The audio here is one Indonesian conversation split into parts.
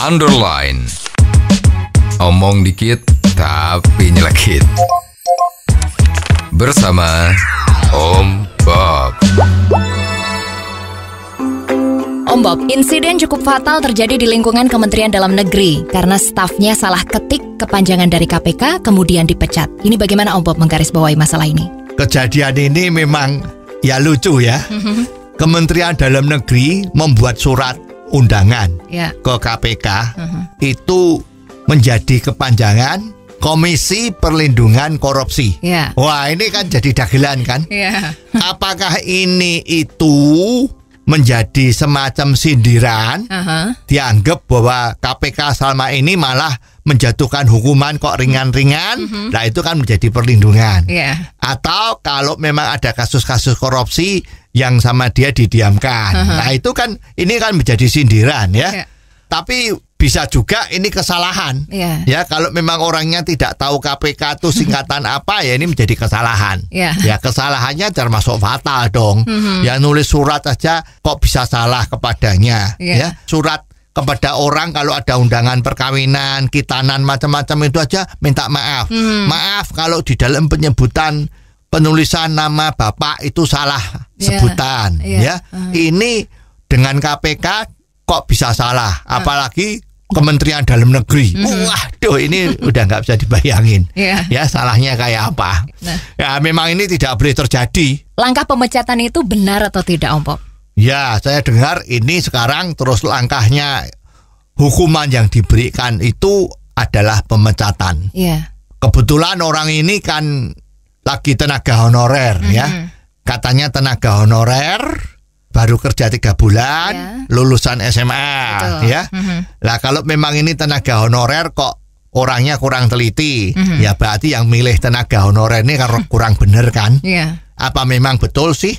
underline. Omong dikit tapi nyelekit. Bersama Om Bob. Om Bob, insiden cukup fatal terjadi di lingkungan Kementerian Dalam Negeri karena stafnya salah ketik kepanjangan dari KPK kemudian dipecat. Ini bagaimana Om Bob menggarisbawahi masalah ini? Kejadian ini memang ya lucu ya. Kementerian Dalam Negeri membuat surat undangan ya. ke KPK uh-huh. Mhm. itu menjadi kepanjangan Komisi Perlindungan Korupsi. Ya. Wah ini kan jadi dagelan kan? Ya. Apakah ini itu menjadi semacam sindiran, uh-huh. dianggap bahwa KPK selama ini malah menjatuhkan hukuman kok ringan-ringan, uh-huh. nah itu kan menjadi perlindungan. Yeah. Atau kalau memang ada kasus-kasus korupsi yang sama dia didiamkan, uh-huh. nah itu kan ini kan menjadi sindiran ya. Yeah. Tapi bisa juga ini kesalahan. Yeah. Ya, kalau memang orangnya tidak tahu KPK itu singkatan apa ya ini menjadi kesalahan. Yeah. Ya, kesalahannya termasuk fatal dong. Mm-hmm. Ya nulis surat aja kok bisa salah kepadanya. Yeah. Ya, surat kepada orang kalau ada undangan perkawinan, kitanan macam-macam itu aja minta maaf. Mm. Maaf kalau di dalam penyebutan penulisan nama Bapak itu salah yeah. sebutan, yeah. ya. -hmm. Ini dengan KPK kok bisa salah iya. apalagi Kementerian Dalam Negeri. Mm -hmm. Waduh, ini udah nggak bisa dibayangin. Yeah. Ya, salahnya kayak apa? Nah. Ya, memang ini tidak boleh terjadi. Langkah pemecatan itu benar atau tidak, Om Pop? Ya, saya dengar ini sekarang terus langkahnya hukuman yang diberikan itu adalah pemecatan. Yeah. Kebetulan orang ini kan lagi tenaga honorer mm -hmm. ya. Mm-hmm. Katanya tenaga honorer baru kerja tiga bulan ya. lulusan SMA Betul. ya mm-hmm. kalau memang ini tenaga honorer kok orangnya kurang teliti mm-hmm. ya berarti yang milih tenaga honorer ini kan kurang bener kan yeah. apa memang betul sih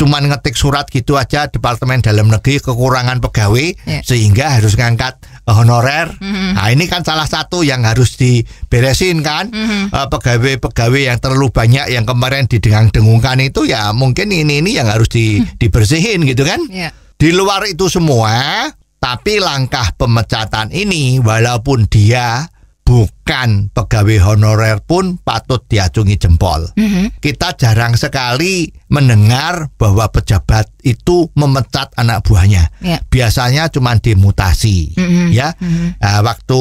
cuman ngetik surat gitu aja Departemen Dalam Negeri kekurangan pegawai yeah. sehingga harus ngangkat Eh, honorer. Mm-hmm. Nah, ini kan salah satu yang harus diberesin kan. Mm-hmm. Uh, pegawai-pegawai yang terlalu banyak yang kemarin didengang-dengungkan itu ya mungkin ini ini yang harus di, mm-hmm. dibersihin gitu kan. Yeah. Di luar itu semua, tapi langkah pemecatan ini walaupun dia bukan pegawai honorer pun patut diacungi jempol. Mm -hmm. Kita jarang sekali mendengar bahwa pejabat itu memecat anak buahnya. Yeah. Biasanya cuma dimutasi, mm -hmm. ya. Mm -hmm. uh, waktu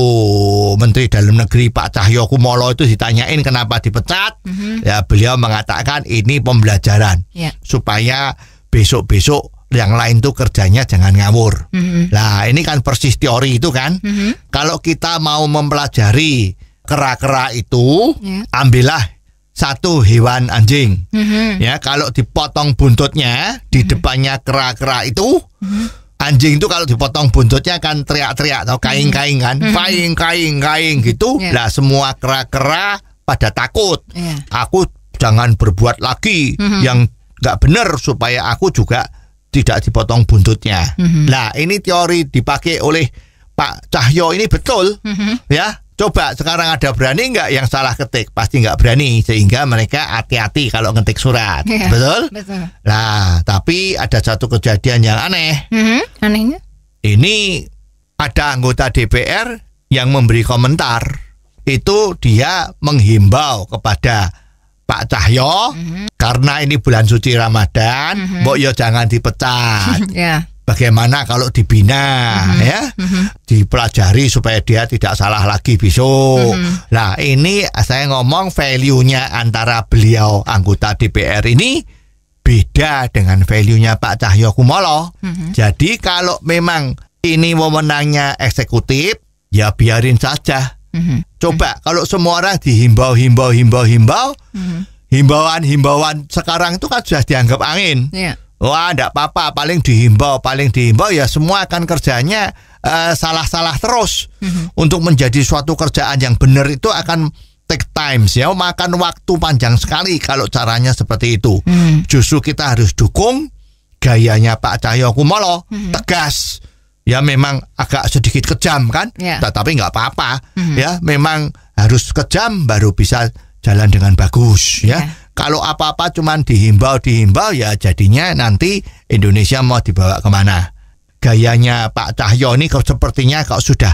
Menteri Dalam Negeri Pak Cahyokumolo itu ditanyain kenapa dipecat, mm -hmm. ya beliau mengatakan ini pembelajaran yeah. supaya besok-besok yang lain tuh kerjanya jangan ngawur. Mm -hmm. ini kan persis teori itu kan. Mm -hmm. Kalau kita mau mempelajari kera-kera itu, yeah. ambillah satu hewan anjing. Mm-hmm. Ya, kalau dipotong buntutnya di mm-hmm. depannya kera-kera itu, mm-hmm. anjing itu kalau dipotong buntutnya akan teriak-teriak atau mm-hmm. kain-kain kan, mm hmm kain gitu. Yeah. Ya. Nah, semua kera-kera pada takut. Yeah. Aku jangan berbuat lagi mm-hmm. yang nggak benar supaya aku juga tidak dipotong buntutnya. Mm-hmm. Nah, ini teori dipakai oleh Pak Cahyo ini betul, mm-hmm. ya. Coba sekarang ada berani nggak yang salah ketik? Pasti nggak berani, sehingga mereka hati-hati kalau ngetik surat, yeah, betul? Betul. Nah, tapi ada satu kejadian yang aneh. Mm-hmm. Anehnya? Ini ada anggota DPR yang memberi komentar. Itu dia menghimbau kepada Pak Cahyo mm-hmm. karena ini bulan suci Ramadan, mm-hmm. Mbok yo jangan dipecat. yeah. Bagaimana kalau dibina mm-hmm. ya? Mm-hmm. Dipelajari supaya dia tidak salah lagi besok. Mm-hmm. Nah, ini saya ngomong value-nya antara beliau anggota DPR ini beda dengan value-nya Pak Cahyo Kumolo. Mm-hmm. Jadi kalau memang ini wewenangnya eksekutif, ya biarin saja Mm-hmm. Coba kalau semua orang dihimbau, himbau, himbau, himbau, mm-hmm. himbauan-himbauan sekarang itu kan sudah dianggap angin. Yeah. Wah, tidak apa-apa, paling dihimbau, paling dihimbau ya semua akan kerjanya uh, salah-salah terus. Mm-hmm. Untuk menjadi suatu kerjaan yang benar itu akan take time, ya, makan waktu panjang sekali kalau caranya seperti itu. Mm-hmm. Justru kita harus dukung gayanya Pak Cahyokumolo, mm-hmm. tegas ya memang agak sedikit kejam kan, yeah. tetapi nggak apa-apa mm-hmm. ya memang harus kejam baru bisa jalan dengan bagus ya. ya. Kalau apa-apa cuman dihimbau dihimbau ya jadinya nanti Indonesia mau dibawa kemana? Gayanya Pak Cahyo ini kalau sepertinya kalau sudah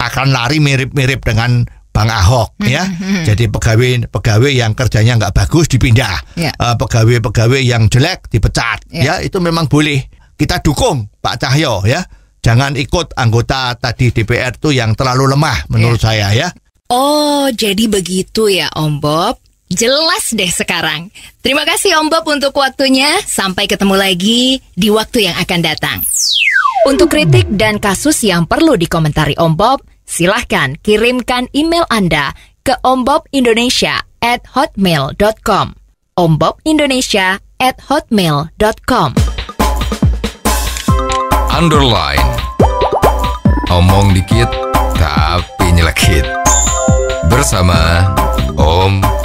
akan lari mirip-mirip dengan Bang Ahok hmm ya. Mhm. Jadi pegawai pegawai yang kerjanya nggak bagus dipindah, yeah. Ya. uh, pegawai pegawai yang jelek dipecat yeah. ya itu memang boleh kita dukung Pak Cahyo ya jangan ikut anggota tadi DPR tuh yang terlalu lemah menurut yeah. saya ya. Oh, jadi begitu ya Om Bob. Jelas deh sekarang. Terima kasih Om Bob untuk waktunya. Sampai ketemu lagi di waktu yang akan datang. Untuk kritik dan kasus yang perlu dikomentari Om Bob, silahkan kirimkan email Anda ke ombobindonesia at hotmail.com ombobindonesia at hotmail.com underline. Omong dikit, tapi nyelekit. Bersama Om